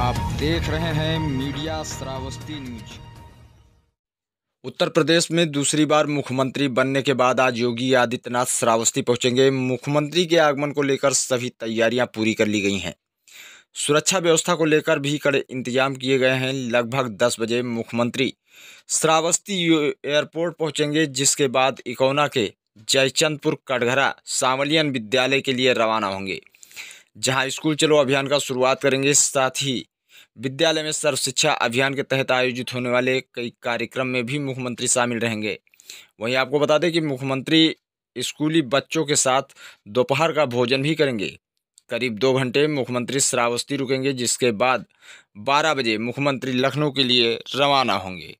आप देख रहे हैं मीडिया श्रावस्ती न्यूज उत्तर प्रदेश में दूसरी बार मुख्यमंत्री बनने के बाद आज योगी आदित्यनाथ श्रावस्ती पहुंचेंगे मुख्यमंत्री के आगमन को लेकर सभी तैयारियां पूरी कर ली गई हैं सुरक्षा व्यवस्था को लेकर भी कड़े इंतजाम किए गए हैं लगभग 10 बजे मुख्यमंत्री श्रावस्ती एयरपोर्ट पहुंचेंगे जिसके बाद इकोना के जयचंदपुर कटघरा सावलियन विद्यालय के लिए रवाना होंगे जहां स्कूल चलो अभियान का शुरुआत करेंगे साथ ही विद्यालय में सर्व शिक्षा अभियान के तहत आयोजित होने वाले कई कार्यक्रम में भी मुख्यमंत्री शामिल रहेंगे वहीं आपको बता दें कि मुख्यमंत्री स्कूली बच्चों के साथ दोपहर का भोजन भी करेंगे करीब दो घंटे मुख्यमंत्री श्रावस्ती रुकेंगे जिसके बाद 12 बजे मुख्यमंत्री लखनऊ के लिए रवाना होंगे